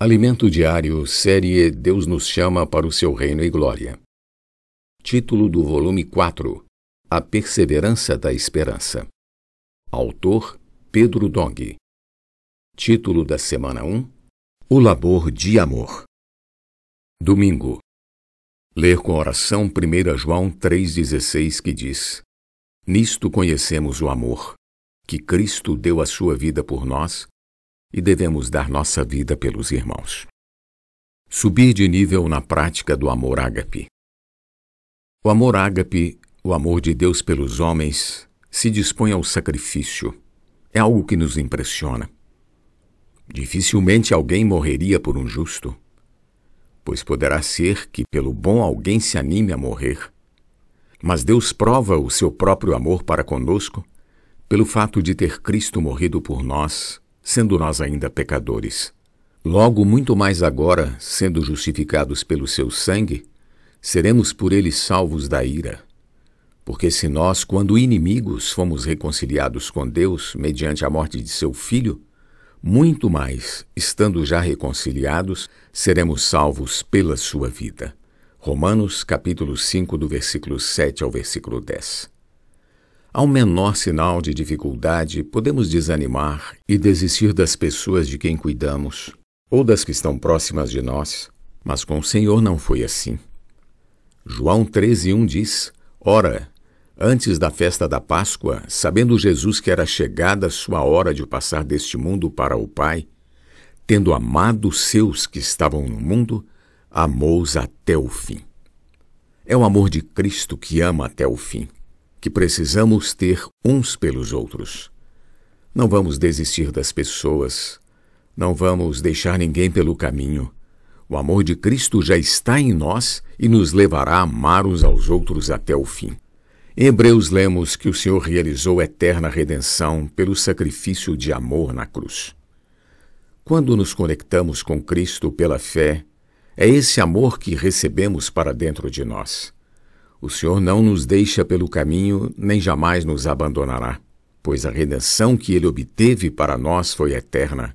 Alimento Diário, série Deus nos chama para o seu reino e glória. Título do volume 4: A Perseverança da Esperança. Autor Pedro Dong. Título da semana 1: O Labor de Amor. Domingo. Ler com oração 1 João 3,16 que diz: Nisto conhecemos o amor, que Cristo deu a sua vida por nós e devemos dar nossa vida pelos irmãos. Subir de nível na prática do amor ágape. O amor ágape, o amor de Deus pelos homens, se dispõe ao sacrifício. É algo que nos impressiona. Dificilmente alguém morreria por um justo, pois poderá ser que pelo bom alguém se anime a morrer. Mas Deus prova o seu próprio amor para conosco pelo fato de ter Cristo morrido por nós sendo nós ainda pecadores. Logo, muito mais agora, sendo justificados pelo seu sangue, seremos por ele salvos da ira. Porque se nós, quando inimigos, fomos reconciliados com Deus mediante a morte de seu Filho, muito mais, estando já reconciliados, seremos salvos pela sua vida. Romanos capítulo 5, do versículo 7 ao versículo 10. Ao menor sinal de dificuldade, podemos desanimar e desistir das pessoas de quem cuidamos ou das que estão próximas de nós, mas com o Senhor não foi assim. João 13,1 diz: Ora, antes da festa da Páscoa, sabendo Jesus que era chegada a sua hora de passar deste mundo para o Pai, tendo amado os seus que estavam no mundo, amou-os até o fim. É o amor de Cristo que ama até o fim que precisamos ter uns pelos outros. Não vamos desistir das pessoas, não vamos deixar ninguém pelo caminho. O amor de Cristo já está em nós e nos levará a amar uns aos outros até o fim. Em Hebreus lemos que o Senhor realizou eterna redenção pelo sacrifício de amor na cruz. Quando nos conectamos com Cristo pela fé, é esse amor que recebemos para dentro de nós. O Senhor não nos deixa pelo caminho, nem jamais nos abandonará, pois a redenção que ele obteve para nós foi eterna.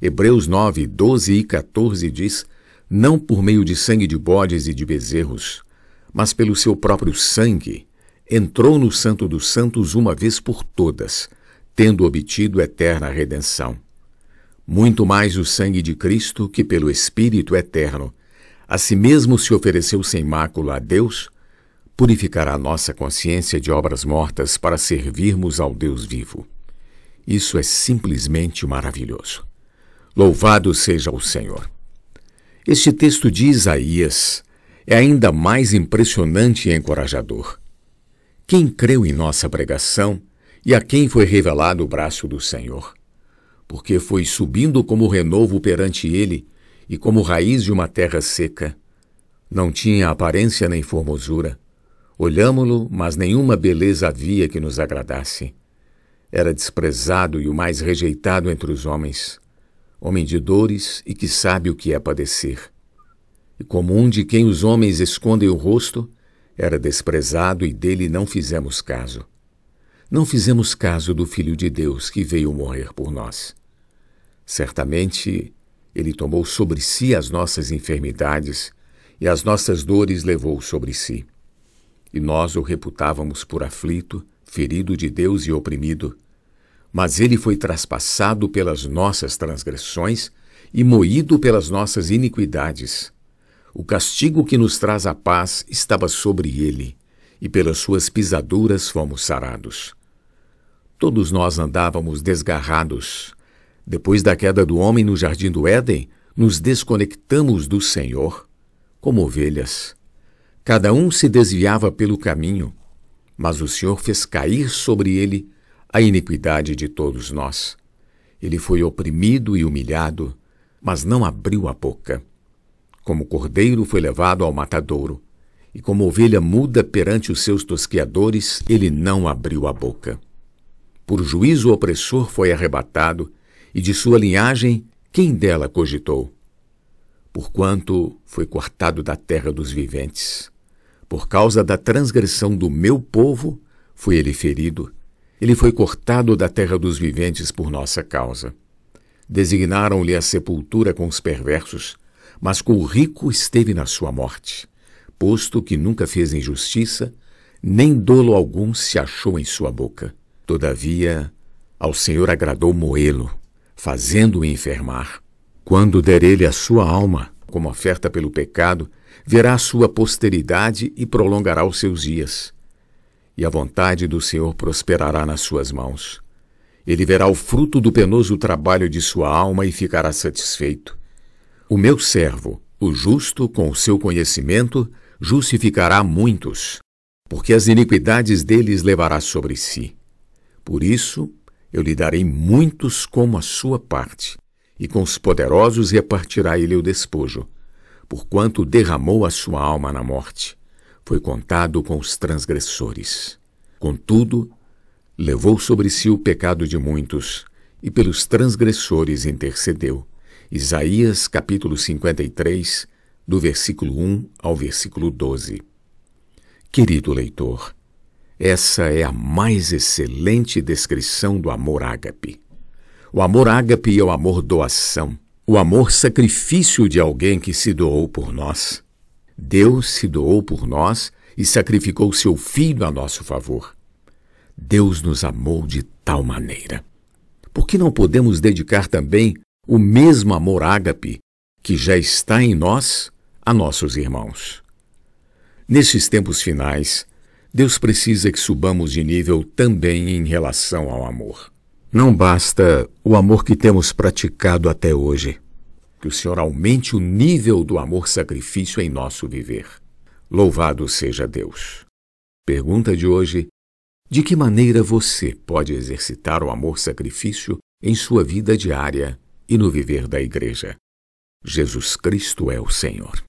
Hebreus 9, 12 e 14 diz: Não por meio de sangue de bodes e de bezerros, mas pelo seu próprio sangue, entrou no Santo dos Santos uma vez por todas, tendo obtido eterna redenção. Muito mais o sangue de Cristo, que pelo Espírito eterno, a si mesmo se ofereceu sem mácula a Deus, purificará nossa consciência de obras mortas para servirmos ao Deus vivo. Isso é simplesmente maravilhoso. Louvado seja o Senhor. Este texto de Isaías é ainda mais impressionante e encorajador. Quem creu em nossa pregação e a quem foi revelado o braço do Senhor? Porque foi subindo como renovo perante ele e como raiz de uma terra seca. Não tinha aparência nem formosura, Olhámo-lo, mas nenhuma beleza havia que nos agradasse. Era desprezado e o mais rejeitado entre os homens, homem de dores e que sabe o que é padecer. E como um de quem os homens escondem o rosto, era desprezado e dele não fizemos caso. Não fizemos caso do Filho de Deus que veio morrer por nós. Certamente, ele tomou sobre si as nossas enfermidades e as nossas dores levou sobre si e nós o reputávamos por aflito, ferido de Deus e oprimido. Mas ele foi traspassado pelas nossas transgressões e moído pelas nossas iniquidades. O castigo que nos traz a paz estava sobre ele, e pelas suas pisaduras fomos sarados. Todos nós andávamos desgarrados. Depois da queda do homem no jardim do Éden, nos desconectamos do Senhor como ovelhas Cada um se desviava pelo caminho, mas o Senhor fez cair sobre ele a iniquidade de todos nós. Ele foi oprimido e humilhado, mas não abriu a boca. Como cordeiro foi levado ao matadouro, e como ovelha muda perante os seus tosqueadores, ele não abriu a boca. Por juízo o opressor foi arrebatado, e de sua linhagem, quem dela cogitou? Porquanto foi cortado da terra dos viventes por causa da transgressão do meu povo, foi ele ferido. Ele foi cortado da terra dos viventes por nossa causa. Designaram-lhe a sepultura com os perversos, mas com o rico esteve na sua morte, posto que nunca fez injustiça, nem dolo algum se achou em sua boca. Todavia, ao Senhor agradou moê-lo, fazendo-o enfermar. Quando der ele a sua alma, como oferta pelo pecado, verá sua posteridade e prolongará os seus dias. E a vontade do Senhor prosperará nas suas mãos. Ele verá o fruto do penoso trabalho de sua alma e ficará satisfeito. O meu servo, o justo, com o seu conhecimento, justificará muitos, porque as iniquidades deles levará sobre si. Por isso, eu lhe darei muitos como a sua parte, e com os poderosos repartirá ele o despojo porquanto derramou a sua alma na morte. Foi contado com os transgressores. Contudo, levou sobre si o pecado de muitos, e pelos transgressores intercedeu. Isaías capítulo 53, do versículo 1 ao versículo 12. Querido leitor, essa é a mais excelente descrição do amor ágape. O amor ágape é o amor doação, o amor sacrifício de alguém que se doou por nós. Deus se doou por nós e sacrificou seu Filho a nosso favor. Deus nos amou de tal maneira. Por que não podemos dedicar também o mesmo amor ágape que já está em nós a nossos irmãos? Nesses tempos finais, Deus precisa que subamos de nível também em relação ao amor. Não basta o amor que temos praticado até hoje. Que o Senhor aumente o nível do amor-sacrifício em nosso viver. Louvado seja Deus. Pergunta de hoje: De que maneira você pode exercitar o amor-sacrifício em sua vida diária e no viver da Igreja? Jesus Cristo é o Senhor.